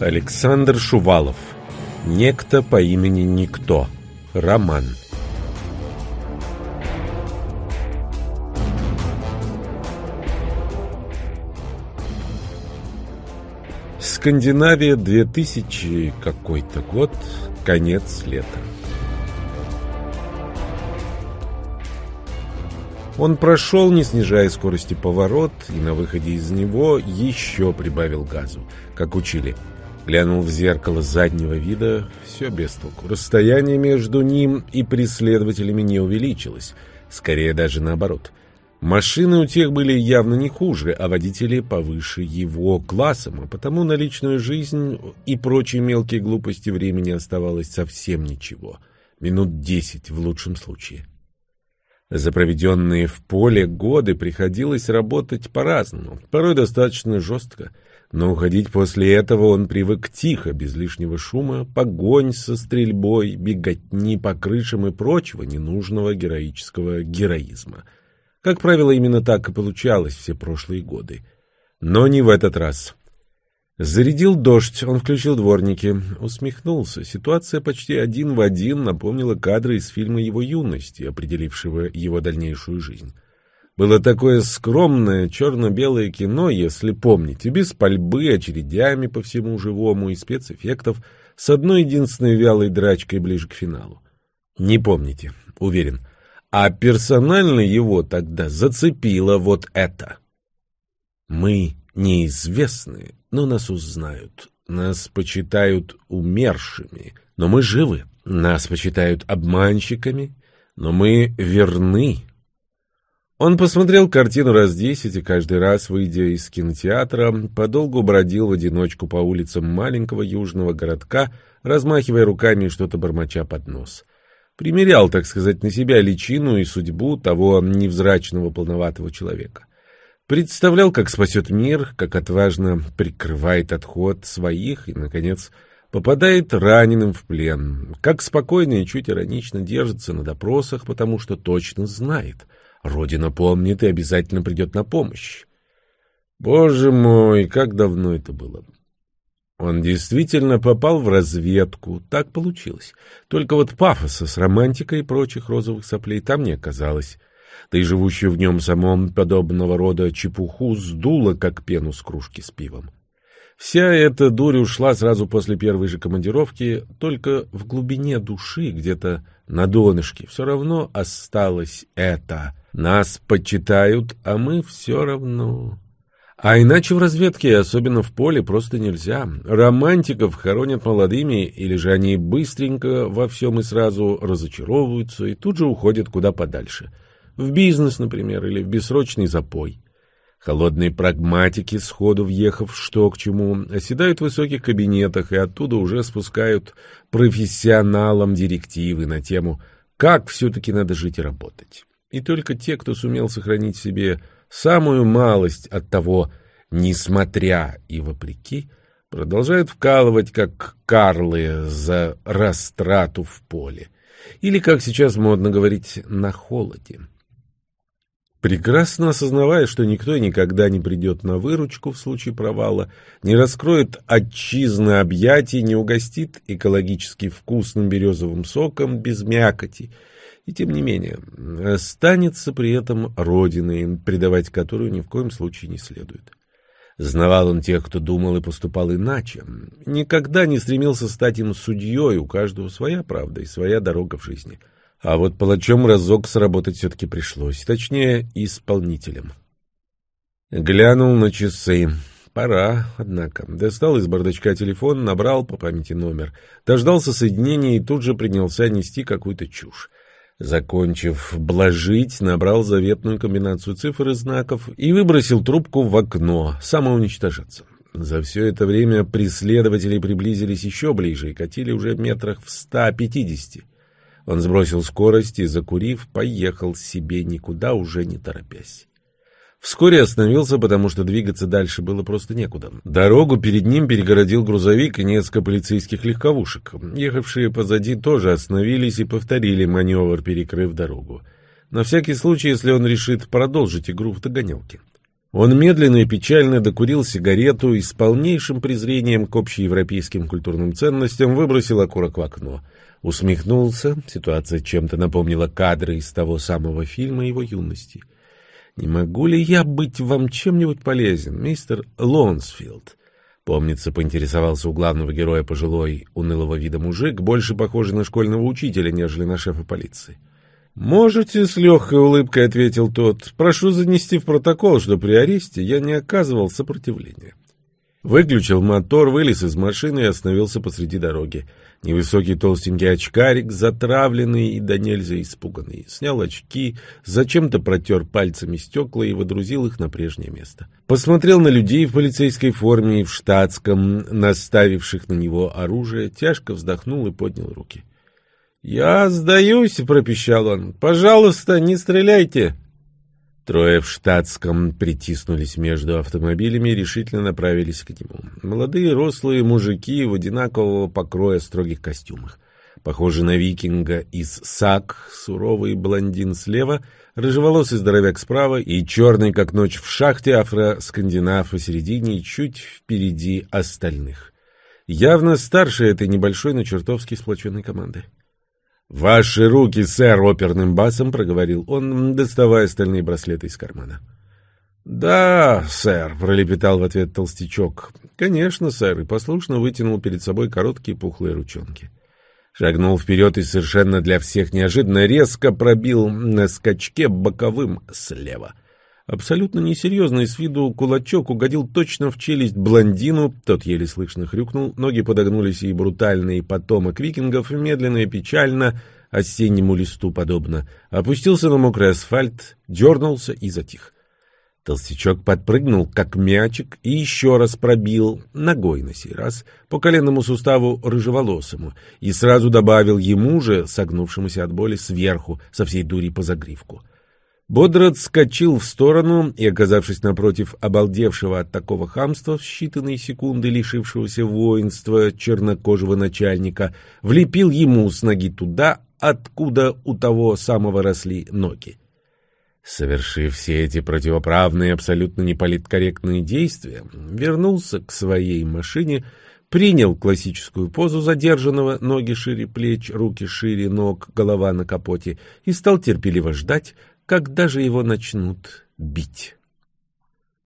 Александр Шувалов. Некто по имени Никто. Роман. Скандинавия 2000 какой-то год, конец лета. Он прошел, не снижая скорости поворот, и на выходе из него еще прибавил газу, как учили – Глянул в зеркало заднего вида, все без толку. Расстояние между ним и преследователями не увеличилось, скорее даже наоборот. Машины у тех были явно не хуже, а водители повыше его классом, а потому на личную жизнь и прочие мелкие глупости времени оставалось совсем ничего. Минут десять в лучшем случае. За проведенные в поле годы приходилось работать по-разному, порой достаточно жестко – но уходить после этого он привык тихо, без лишнего шума, погонь со стрельбой, беготни по крышам и прочего ненужного героического героизма. Как правило, именно так и получалось все прошлые годы. Но не в этот раз. Зарядил дождь, он включил дворники, усмехнулся. Ситуация почти один в один напомнила кадры из фильма его юности, определившего его дальнейшую жизнь. Было такое скромное черно-белое кино, если помните, без пальбы, очередями по всему живому и спецэффектов, с одной единственной вялой драчкой ближе к финалу. Не помните, уверен. А персонально его тогда зацепило вот это. Мы неизвестны, но нас узнают, нас почитают умершими, но мы живы, нас почитают обманщиками, но мы верны, он посмотрел картину раз десять и каждый раз, выйдя из кинотеатра, подолгу бродил в одиночку по улицам маленького южного городка, размахивая руками и что-то бормоча под нос. Примерял, так сказать, на себя личину и судьбу того невзрачного полноватого человека. Представлял, как спасет мир, как отважно прикрывает отход своих и, наконец, попадает раненым в плен, как спокойно и чуть иронично держится на допросах, потому что точно знает — Родина помнит и обязательно придет на помощь. Боже мой, как давно это было. Он действительно попал в разведку, так получилось. Только вот пафоса с романтикой и прочих розовых соплей там не оказалось. Да и живущую в нем самом подобного рода чепуху сдуло, как пену с кружки с пивом. Вся эта дурь ушла сразу после первой же командировки, только в глубине души, где-то на донышке, все равно осталось это. Нас почитают, а мы все равно... А иначе в разведке, особенно в поле, просто нельзя. Романтиков хоронят молодыми, или же они быстренько во всем и сразу разочаровываются и тут же уходят куда подальше. В бизнес, например, или в бессрочный запой. Холодные прагматики, сходу въехав что к чему, оседают в высоких кабинетах и оттуда уже спускают профессионалам директивы на тему «Как все-таки надо жить и работать?». И только те, кто сумел сохранить себе самую малость от того «несмотря и вопреки», продолжают вкалывать, как карлы, за растрату в поле. Или, как сейчас модно говорить, на холоде. Прекрасно осознавая, что никто никогда не придет на выручку в случае провала, не раскроет отчизны объятий, не угостит экологически вкусным березовым соком без мякоти, и тем не менее останется при этом родиной, предавать которую ни в коем случае не следует. Знавал он тех, кто думал и поступал иначе. Никогда не стремился стать им судьей, у каждого своя правда и своя дорога в жизни — а вот палачом разок сработать все-таки пришлось. Точнее, исполнителем. Глянул на часы. Пора, однако. Достал из бардачка телефон, набрал по памяти номер. Дождался соединения и тут же принялся нести какую-то чушь. Закончив блажить, набрал заветную комбинацию цифр и знаков и выбросил трубку в окно, самоуничтожаться. За все это время преследователи приблизились еще ближе и катили уже метрах в ста пятидесяти. Он сбросил скорость и, закурив, поехал себе никуда, уже не торопясь. Вскоре остановился, потому что двигаться дальше было просто некуда. Дорогу перед ним перегородил грузовик и несколько полицейских легковушек. Ехавшие позади тоже остановились и повторили маневр, перекрыв дорогу. На всякий случай, если он решит продолжить игру в догонялки. Он медленно и печально докурил сигарету и с полнейшим презрением к общеевропейским культурным ценностям выбросил окурок в окно — усмехнулся. Ситуация чем-то напомнила кадры из того самого фильма его юности. «Не могу ли я быть вам чем-нибудь полезен, мистер Лонсфилд?» Помнится, поинтересовался у главного героя пожилой, унылого вида мужик, больше похожий на школьного учителя, нежели на шефа полиции. «Можете», — с легкой улыбкой ответил тот, — «прошу занести в протокол, что при аресте я не оказывал сопротивления». Выключил мотор, вылез из машины и остановился посреди дороги. Невысокий толстенький очкарик, затравленный и до нельзя испуганный, снял очки, зачем-то протер пальцами стекла и водрузил их на прежнее место. Посмотрел на людей в полицейской форме и в штатском, наставивших на него оружие, тяжко вздохнул и поднял руки. «Я сдаюсь», — пропищал он. «Пожалуйста, не стреляйте». Трое в штатском притиснулись между автомобилями и решительно направились к нему. Молодые рослые мужики в одинакового покроя строгих костюмах. Похожий на викинга из САК, суровый блондин слева, рыжеволосый здоровяк справа и черный, как ночь в шахте, афро-скандинав посередине и чуть впереди остальных. Явно старше этой небольшой, но чертовски сплоченной команды. «Ваши руки, сэр!» — оперным басом проговорил он, доставая стальные браслеты из кармана. «Да, сэр», — пролепетал в ответ толстячок. «Конечно, сэр», — и послушно вытянул перед собой короткие пухлые ручонки. Шагнул вперед и совершенно для всех неожиданно резко пробил на скачке боковым слева. Абсолютно несерьезный с виду кулачок угодил точно в челюсть блондину, тот еле слышно хрюкнул, ноги подогнулись и брутальный потомок викингов, медленно и печально, осеннему листу подобно, опустился на мокрый асфальт, дернулся и затих. Толстячок подпрыгнул, как мячик, и еще раз пробил, ногой на сей раз, по коленному суставу рыжеволосому, и сразу добавил ему же, согнувшемуся от боли, сверху, со всей дури по загривку. — Бодро отскочил в сторону и, оказавшись напротив обалдевшего от такого хамства в считанные секунды лишившегося воинства чернокожего начальника, влепил ему с ноги туда, откуда у того самого росли ноги. Совершив все эти противоправные, абсолютно неполиткорректные действия, вернулся к своей машине, принял классическую позу задержанного, ноги шире плеч, руки шире ног, голова на капоте, и стал терпеливо ждать, когда же его начнут бить.